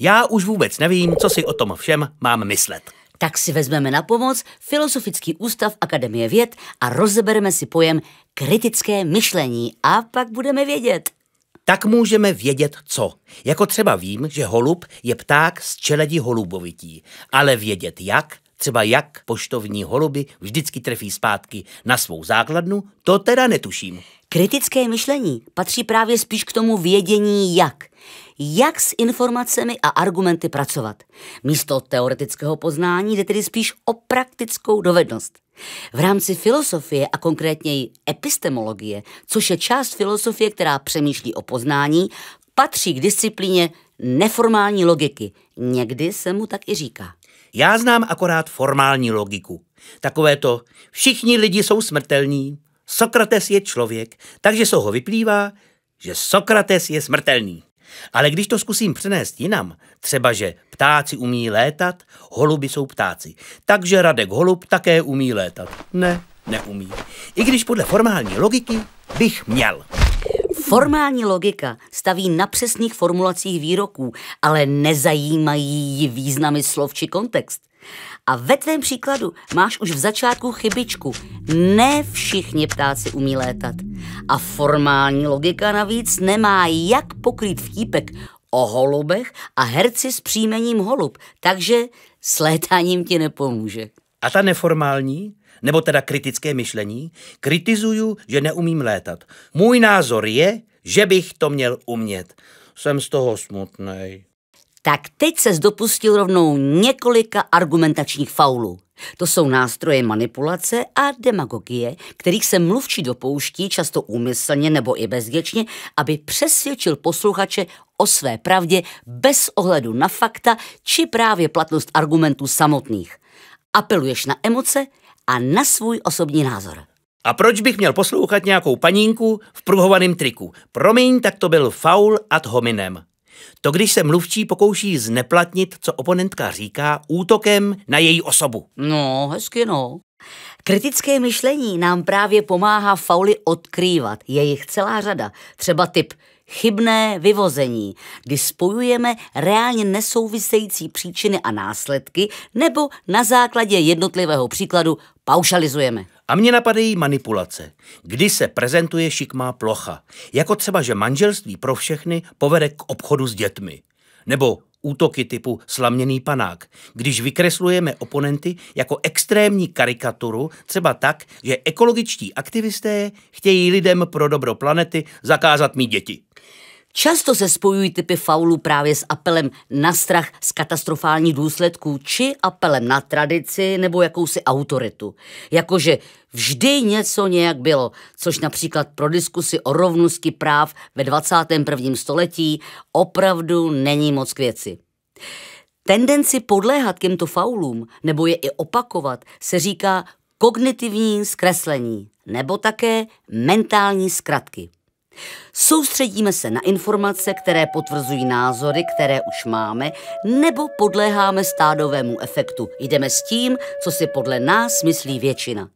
Já už vůbec nevím, co si o tom všem mám myslet. Tak si vezmeme na pomoc Filozofický ústav Akademie věd a rozebereme si pojem kritické myšlení a pak budeme vědět. Tak můžeme vědět co. Jako třeba vím, že holub je pták z čeledi holubovití, ale vědět jak, třeba jak poštovní holuby vždycky trefí zpátky na svou základnu, to teda netuším. Kritické myšlení patří právě spíš k tomu vědění jak jak s informacemi a argumenty pracovat. Místo teoretického poznání jde tedy spíš o praktickou dovednost. V rámci filosofie a konkrétněji epistemologie, což je část filosofie, která přemýšlí o poznání, patří k disciplíně neformální logiky. Někdy se mu tak i říká. Já znám akorát formální logiku. Takové to, všichni lidi jsou smrtelní, Sokrates je člověk, takže se ho vyplývá, že Sokrates je smrtelný. Ale když to zkusím přenést jinam, třeba že ptáci umí létat, holuby jsou ptáci, takže Radek Holub také umí létat. Ne, neumí. I když podle formální logiky bych měl. Formální logika staví na přesných formulacích výroků, ale nezajímají ji významy slov či kontext. A ve tvém příkladu máš už v začátku chybičku. Ne všichni ptáci umí létat. A formální logika navíc nemá jak pokrýt vtípek o holubech a herci s příjmením holub, takže s létáním ti nepomůže. A ta neformální? nebo teda kritické myšlení, kritizuju, že neumím létat. Můj názor je, že bych to měl umět. Jsem z toho smutný. Tak teď se dopustil rovnou několika argumentačních faulů. To jsou nástroje manipulace a demagogie, kterých se mluvčí dopouští často úmyslně nebo i bezděčně, aby přesvědčil posluchače o své pravdě bez ohledu na fakta či právě platnost argumentů samotných. Apeluješ na emoce a na svůj osobní názor. A proč bych měl poslouchat nějakou panínku v pruhovaném triku? Promiň, tak to byl faul ad hominem. To, když se mluvčí pokouší zneplatnit, co oponentka říká, útokem na její osobu. No, hezky no. Kritické myšlení nám právě pomáhá fauly odkrývat. Je jich celá řada. Třeba typ chybné vyvození, kdy spojujeme reálně nesouvisející příčiny a následky nebo na základě jednotlivého příkladu paušalizujeme. A mě napadají manipulace, kdy se prezentuje šikmá plocha, jako třeba, že manželství pro všechny povede k obchodu s dětmi. Nebo útoky typu slaměný panák, když vykreslujeme oponenty jako extrémní karikaturu, třeba tak, že ekologičtí aktivisté chtějí lidem pro dobro planety zakázat mít děti. Často se spojují typy faulů právě s apelem na strach z katastrofálních důsledků či apelem na tradici nebo jakousi autoritu. Jakože vždy něco nějak bylo, což například pro diskusi o rovnosti práv ve 21. století opravdu není moc k věci. Tendenci podléhat těmto faulům nebo je i opakovat se říká kognitivní zkreslení nebo také mentální zkratky. Soustředíme se na informace, které potvrzují názory, které už máme, nebo podléháme stádovému efektu. Jdeme s tím, co si podle nás myslí většina.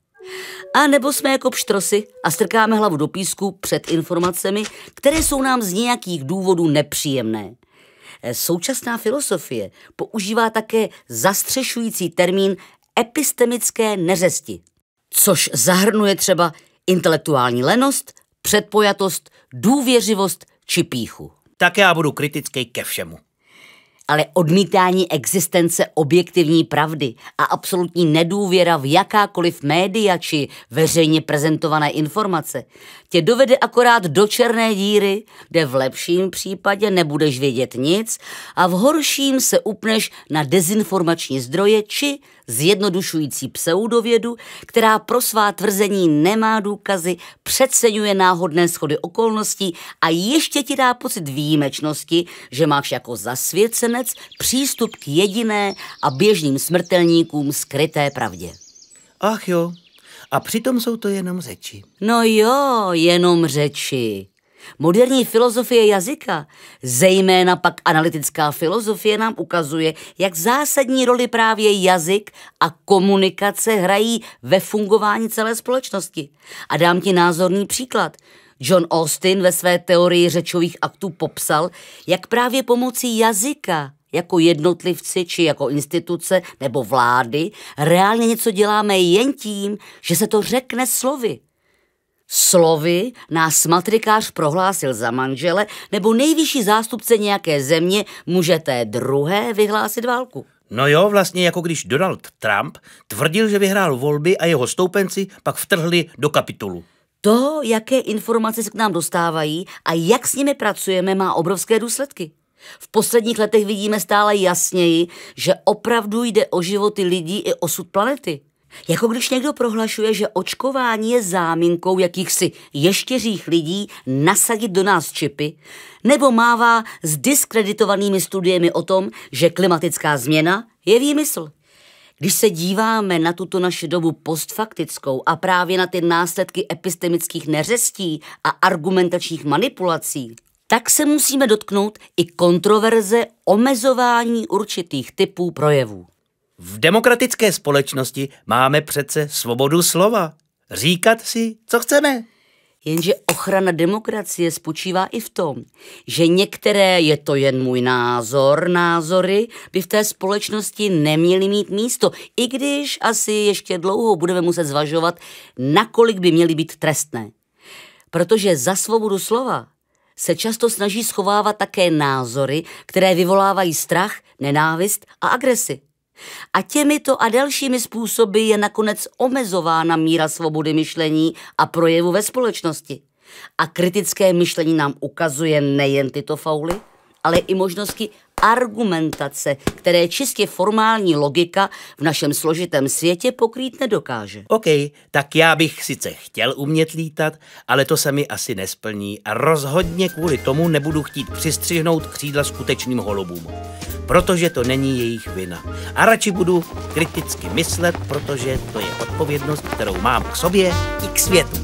A nebo jsme jako pštrosy a strkáme hlavu do písku před informacemi, které jsou nám z nějakých důvodů nepříjemné. Eh, současná filosofie používá také zastřešující termín epistemické neřesti, což zahrnuje třeba intelektuální lenost, předpojatost, důvěřivost či píchu. Tak já budu kritický ke všemu. Ale odmítání existence objektivní pravdy a absolutní nedůvěra v jakákoliv média či veřejně prezentované informace tě dovede akorát do černé díry, kde v lepším případě nebudeš vědět nic a v horším se upneš na dezinformační zdroje či zjednodušující pseudovědu, která pro svá tvrzení nemá důkazy, přeceňuje náhodné schody okolností a ještě ti dá pocit výjimečnosti, že máš jako zasvěcenec přístup k jediné a běžným smrtelníkům skryté pravdě. Ach jo, a přitom jsou to jenom řeči. No jo, jenom řeči. Moderní filozofie jazyka, zejména pak analytická filozofie, nám ukazuje, jak zásadní roli právě jazyk a komunikace hrají ve fungování celé společnosti. A dám ti názorný příklad. John Austin ve své teorii řečových aktů popsal, jak právě pomocí jazyka jako jednotlivci či jako instituce nebo vlády reálně něco děláme jen tím, že se to řekne slovy. Slovy nás matrikář prohlásil za manžele nebo nejvyšší zástupce nějaké země může té druhé vyhlásit válku. No jo, vlastně jako když Donald Trump tvrdil, že vyhrál volby a jeho stoupenci pak vtrhli do kapitolu. To, jaké informace se k nám dostávají a jak s nimi pracujeme, má obrovské důsledky. V posledních letech vidíme stále jasněji, že opravdu jde o životy lidí i osud planety. Jako když někdo prohlašuje, že očkování je záminkou jakýchsi ještěřích lidí nasadit do nás čipy, nebo mává s diskreditovanými studiemi o tom, že klimatická změna je výmysl. Když se díváme na tuto naši dobu postfaktickou a právě na ty následky epistemických neřestí a argumentačních manipulací, tak se musíme dotknout i kontroverze omezování určitých typů projevů. V demokratické společnosti máme přece svobodu slova. Říkat si, co chceme. Jenže ochrana demokracie spočívá i v tom, že některé, je to jen můj názor, názory by v té společnosti neměly mít místo, i když asi ještě dlouho budeme muset zvažovat, nakolik by měly být trestné. Protože za svobodu slova se často snaží schovávat také názory, které vyvolávají strach, nenávist a agresi. A těmito a dalšími způsoby je nakonec omezována míra svobody myšlení a projevu ve společnosti. A kritické myšlení nám ukazuje nejen tyto fauly, ale i možnosti argumentace, které čistě formální logika v našem složitém světě pokrýt nedokáže. OK, tak já bych sice chtěl umět lítat, ale to se mi asi nesplní a rozhodně kvůli tomu nebudu chtít přistřihnout křídla skutečným holubům protože to není jejich vina. A radši budu kriticky myslet, protože to je odpovědnost, kterou mám k sobě i k světu.